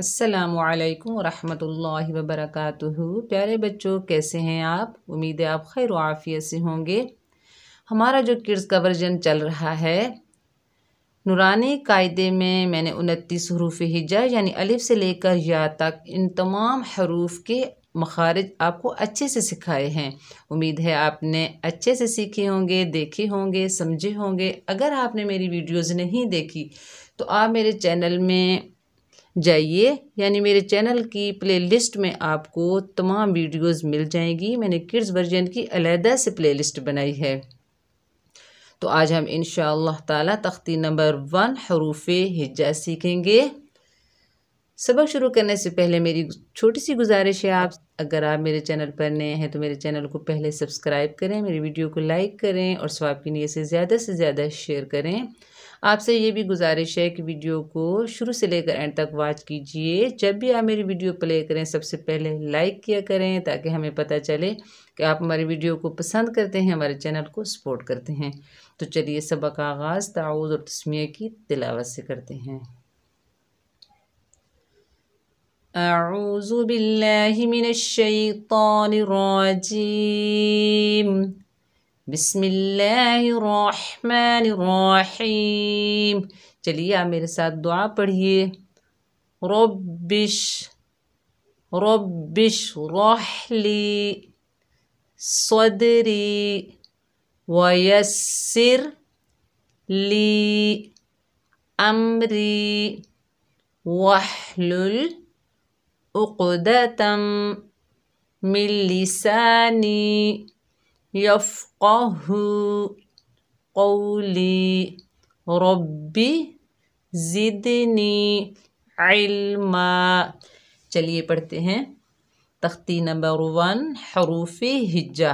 असलकम वरहमल वबरक प्यारे बच्चों कैसे हैं आप उम्मीद है आप खैर आफियत से होंगे हमारा जो किड्स का वर्जन चल रहा है नुरानी कायदे में मैंने उनतीस हरूफ हिजा यानी अलिफ से लेकर या तक इन तमाम हरूफ के मखारज आपको अच्छे से सिखाए हैं उम्मीद है आपने अच्छे से सीखे होंगे देखे होंगे समझे होंगे अगर आपने मेरी वीडियोज़ नहीं देखी तो आप मेरे चैनल में जाइए यानी मेरे चैनल की प्लेलिस्ट में आपको तमाम वीडियोस मिल जाएंगी मैंने किड्स वर्जन की अलहदा से प्लेलिस्ट बनाई है तो आज हम इन ताला तख्ती नंबर वन हरूफ हिज्जा सीखेंगे सबक शुरू करने से पहले मेरी छोटी सी गुजारिश है आप अगर आप मेरे चैनल पर नए हैं तो मेरे चैनल को पहले सब्सक्राइब करें मेरी वीडियो को लाइक करें और स्वाब की नीयत से ज़्यादा से ज़्यादा शेयर करें आपसे ये भी गुजारिश है कि वीडियो को शुरू से लेकर एंड तक वॉच कीजिए जब भी आप मेरी वीडियो प्ले करें सबसे पहले लाइक किया करें ताकि हमें पता चले कि आप हमारी वीडियो को पसंद करते हैं हमारे चैनल को सपोर्ट करते हैं तो चलिए सबक आगाज़ ताउज़ और तस्मिया की तिलावत से करते हैं أعوذ بالله من الشيطان الرجيم بسم الله الرحمن الرحيم चलिए आप मेरे साथ دعا पढ़िए ربش ربش रहली صدري ويسر لي أمري واحلل عقدة من لساني يفقه قولي ربي ज़िदनी علما चलिए पढ़ते हैं तख्ती नंबर वन हरूफ हिज्जा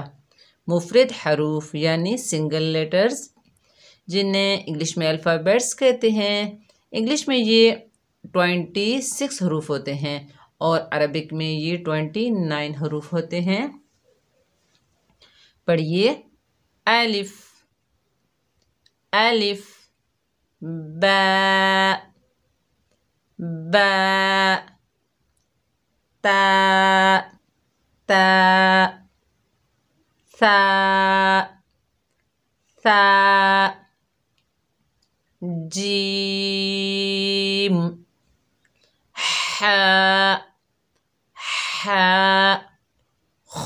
मुफरद हरूफ यानी सिंगल लेटर्स जिन्हें इंग्लिश में अल्फ़ाबेट्स कहते हैं इंग्लिश में ये ट्वेंटी सिक्स हरूफ होते हैं और अरबिक में ये ट्वेंटी नाइन हरूफ होते हैं पढ़िए एलिफ एलिफ ब ब त त स स जीम ह ह ख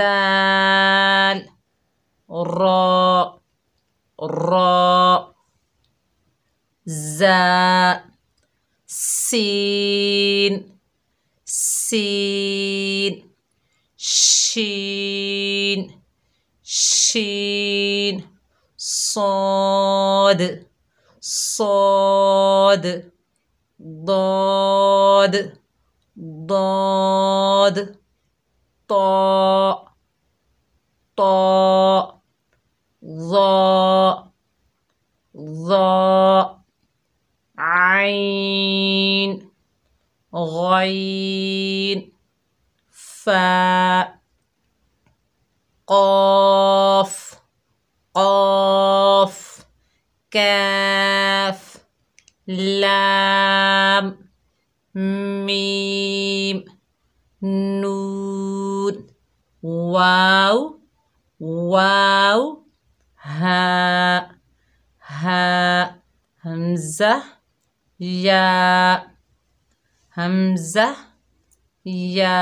ذال را را زا سين سين شين شين صاد صاد ضاد ضاد طاء طاء ظاء ظاء عين غين فاء قاف قاف كاف لام ميم واو ها ها हमजा या हमजा या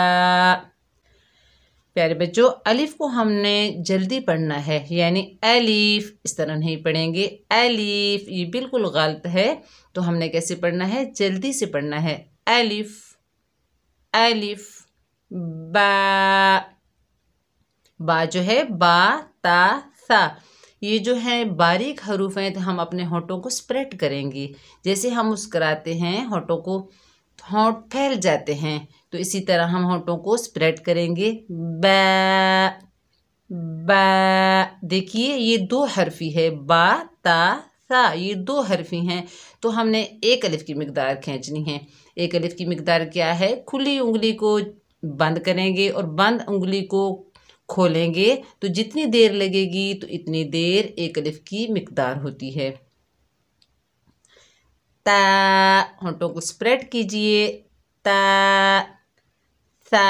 प्यारे बच्चों अलिफ को हमने जल्दी पढ़ना है यानी अलिफ इस तरह नहीं पढ़ेंगे अलिफ ये बिल्कुल गलत है तो हमने कैसे पढ़ना है जल्दी से पढ़ना है अलिफ अलिफ बा बा जो है बा ता सा ये जो है बारीक हरूफ हैं तो हम अपने होठों को स्प्रेड करेंगे जैसे हम मुस्कराते हैं होठों को होंठ फैल जाते हैं तो इसी तरह हम होठों को स्प्रेड करेंगे ब देखिए ये दो हरफी है बा ता सा ये दो हरफी हैं तो हमने एक अलिफ की मकदार खींचनी है एक अलिफ की मकदार क्या है खुली उंगली को बंद करेंगे और बंद उंगली को खोलेंगे तो जितनी देर लगेगी तो इतनी देर एक अलिफ की मकदार होती है ता होंठों को स्प्रेड कीजिए ता सा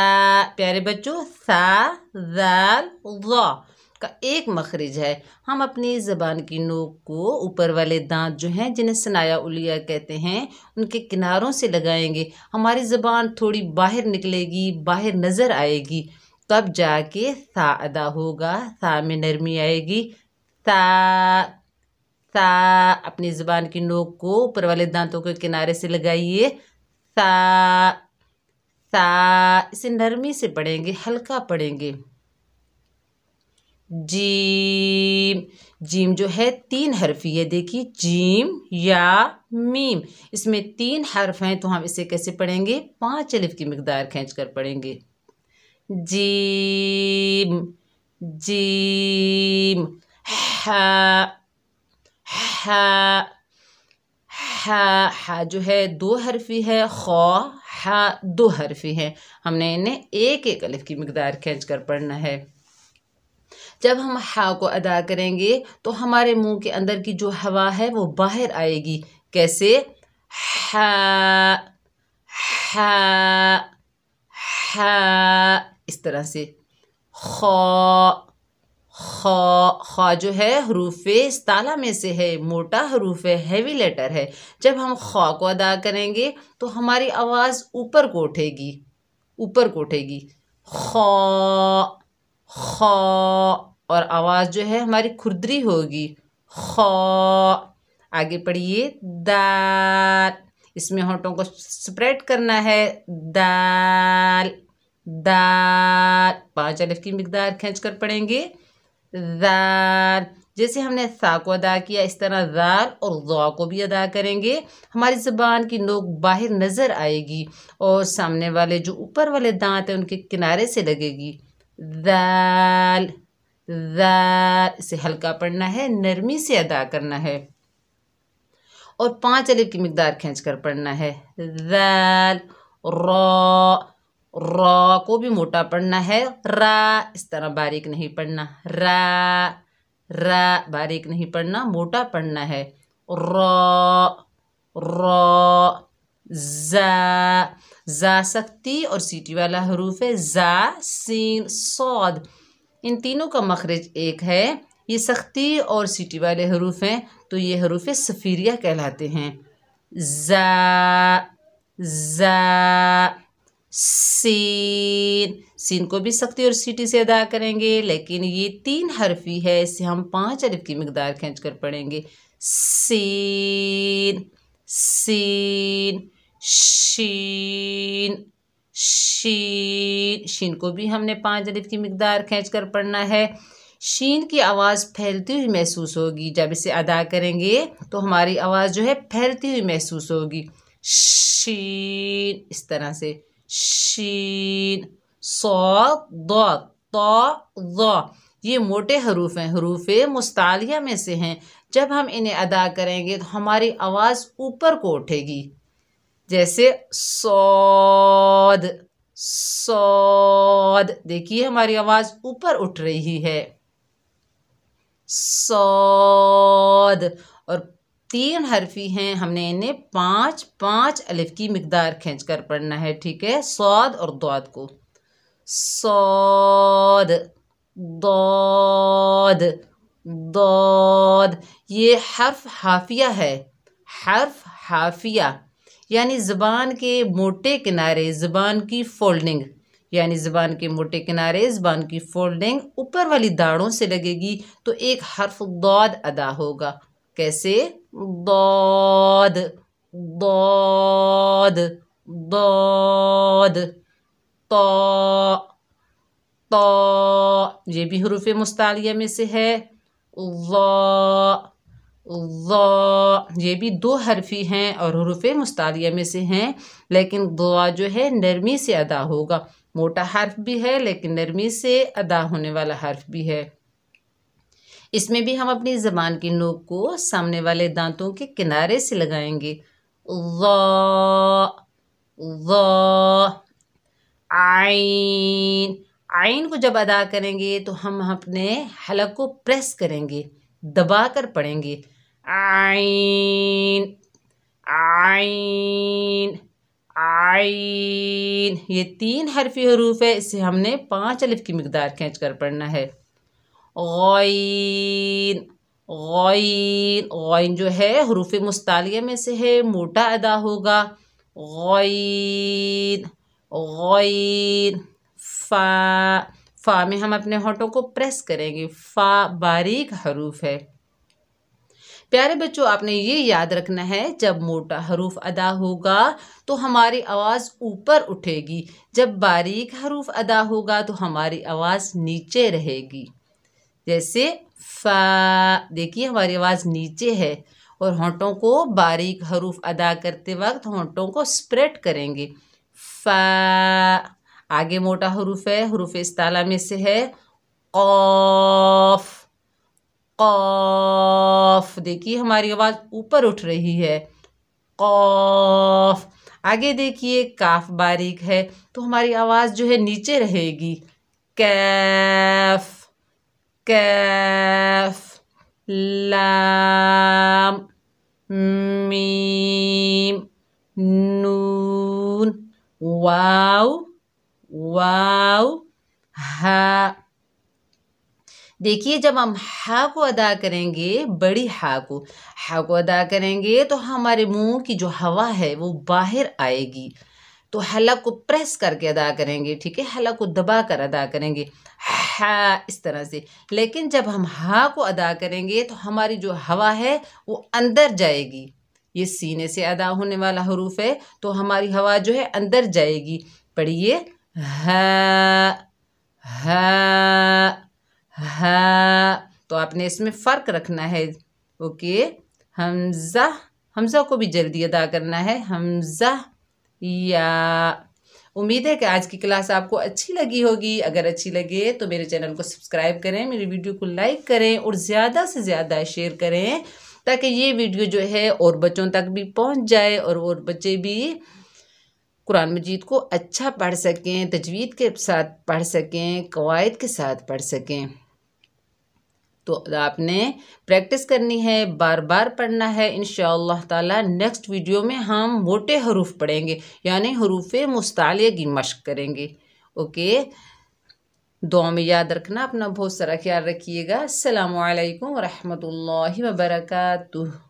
प्यारे बच्चों सा का एक मखरज है हम अपनी ज़बान की नोक को ऊपर वाले दांत जो हैं जिन्हें सनाया उलिया कहते हैं उनके किनारों से लगाएंगे हमारी ज़बान थोड़ी बाहर निकलेगी बाहर नज़र आएगी तब जाके सा अदा होगा सा में नरमी आएगी सा सा अपनी ज़ुबान की नोक को ऊपर वाले दांतों के किनारे से लगाइए सा सा इसे नरमी से पढ़ेंगे हल्का पढ़ेंगे जीम जीम जो है तीन हरफी है देखिए जीम या मीम इसमें तीन हर्फ हैं तो हम इसे कैसे पढ़ेंगे पांच अलिफ की मकदार खींच कर पढ़ेंगे जीम जीम हा हा हा हा जो है दो हरफी है खौ हा दो हरफी है हमने इन्हें एक एक अलिफ की मकदार खींच कर पढ़ना है जब हम हा को अदा करेंगे तो हमारे मुंह के अंदर की जो हवा है वो बाहर आएगी कैसे हा हा हा इस तरह से खा खा जो है हरूफ ताला में से है मोटा हरूफ हैवी लेटर है जब हम खा को अदा करेंगे तो हमारी आवाज़ ऊपर को उठेगी ऊपर को उठेगी खा खा और आवाज़ जो है हमारी खुरदरी होगी खा आगे पढ़िए दाल इसमें होठों को स्प्रेड करना है दाल दार पांच अलिफ की मकदार खींच कर पढ़ेंगे दार जैसे हमने सा को अदा किया इस तरह दार और ज़ा को भी अदा करेंगे हमारी ज़बान की नोक बाहर नज़र आएगी और सामने वाले जो ऊपर वाले दांत हैं उनके किनारे से लगेगी दाल दार इसे हल्का पढ़ना है नरमी से अदा करना है और पाँच अलिफ की मकदार खींच कर पढ़ना है दाल रॉ रा को भी मोटा पढ़ना है रा इस तरह बारीक नहीं पढ़ना रा रा बारीक नहीं पढ़ना मोटा पढ़ना है रा जा सकती और सीटी वाला हरूफ है जा सीन सौद इन तीनों का मखरज एक है ये सख्ती और सीटी वाले हरूफ हैं तो ये हरूफ सफ़ीरिया कहलाते हैं जा जा सीन सीन को भी सख्ती और सीटी से अदा करेंगे लेकिन ये तीन हरफी है इसे हम पांच अरब की मकदार खींच कर पढ़ेंगे सीन सीन शीन शीन शीन को भी हमने पांच अरब की मकदार खींच कर पढ़ना है शीन की आवाज़ फैलती हुई महसूस होगी जब इसे अदा करेंगे तो हमारी आवाज़ जो है फैलती हुई महसूस होगी शीन इस तरह से शीन सौ दो तो ये मोटे हरूफ हैं हरूफ मुस्तालिया में से हैं जब हम इन्हें अदा करेंगे तो हमारी आवाज़ ऊपर को उठेगी जैसे सौद सौद देखिए हमारी आवाज़ ऊपर उठ रही है सौद और तीन हरफी हैं हमने इन्हें पाँच पाँच अलिफ की मकदार खींच कर पढ़ना है ठीक है सौद और दौद को सौद दौद दौद ये हर्फ हाफिया है हर्फ हाफिया यानी ज़बान के मोटे किनारे ज़बान की फोल्डिंग यानी ज़बान के मोटे किनारे ज़बान की फोल्डिंग ऊपर वाली दाढ़ों से लगेगी तो एक हर्फ दौद अदा होगा कैसे ضاد ضاد ضاد तो तो ये भी हरूफ मुस्तालिया में से है ज़ ये भी दो हरफी हैं और हरूफ मुस्तालिया में से हैं लेकिन दुआ जो है नरमी से अदा होगा मोटा हर्फ भी है लेकिन नरमी से अदा होने वाला हर्फ भी है इसमें भी हम अपनी ज़बान की नोक को सामने वाले दांतों के किनारे से लगाएंगे व आइन आइन को जब अदा करेंगे तो हम अपने हलक को प्रेस करेंगे दबा कर पढ़ेंगे आइन आइन आइन ये तीन हरफी हरूफ है इसे हमने पाँच अलिफ की मकदार खींच कर पढ़ना है गौन गौन गौन जो है हरूफ मुस्तालिया में से है मोटा अदा होगा गौन गौन फा फा में हम अपने होठों को प्रेस करेंगे फा बारीक हरूफ है प्यारे बच्चों आपने ये याद रखना है जब मोटा हरूफ अदा होगा तो हमारी आवाज़ ऊपर उठेगी जब बारीक हरूफ अदा होगा तो हमारी आवाज़ नीचे रहेगी जैसे फा देखिए हमारी आवाज़ नीचे है और होंठों को बारीक हरूफ अदा करते वक्त होंठों को स्प्रेड करेंगे फा आगे मोटा हरूफ है हरूफ इस ताला में से है कौफ कौफ देखिए हमारी आवाज़ ऊपर उठ रही है कौफ आगे देखिए काफ बारीक है तो हमारी आवाज़ जो है नीचे रहेगी कैफ कैफ लाम मीम नून वाव वाव हा देखिए जब हम हा को अदा करेंगे बड़ी हा को हा को अदा करेंगे तो हमारे मुंह की जो हवा है वो बाहर आएगी तो हला को प्रेस करके अदा करेंगे ठीक है हला को दबा कर अदा करेंगे हा इस तरह से लेकिन जब हम हा को अदा करेंगे तो हमारी जो हवा है वो अंदर जाएगी ये सीने से अदा होने वाला हरूफ है तो हमारी हवा जो है अंदर जाएगी पढ़िए हा हा तो आपने इसमें फ़र्क रखना है ओके हमज़ा हमज़ा को भी जल्दी अदा करना है हमज़ा या उम्मीद है कि आज की क्लास आपको अच्छी लगी होगी अगर अच्छी लगे तो मेरे चैनल को सब्सक्राइब करें मेरी वीडियो को लाइक करें और ज़्यादा से ज़्यादा शेयर करें ताकि ये वीडियो जो है और बच्चों तक भी पहुँच जाए और और बच्चे भी कुरान मजीद को अच्छा पढ़ सकें तजवीद के साथ पढ़ सकें कवायद के साथ पढ़ सकें तो आपने प्रैक्टिस करनी है बार बार पढ़ना है इन ताला नेक्स्ट वीडियो में हम मोटे हरूफ पढ़ेंगे यानी हरूफ मुस्ताल की मशक करेंगे ओके दुआ में याद रखना अपना बहुत सारा ख्याल रखिएगा अल्लाम वरहमल वर्का